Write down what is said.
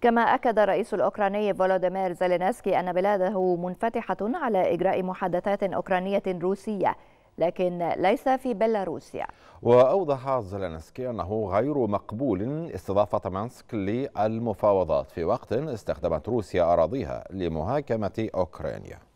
كما أكد الرئيس الأوكراني فولوديمير زيلينسكي أن بلاده منفتحة على إجراء محادثات أوكرانية روسية لكن ليس في بيلاروسيا وأوضح زيلينسكي أنه غير مقبول استضافة مانسك للمفاوضات في وقت استخدمت روسيا أراضيها لمهاكمة أوكرانيا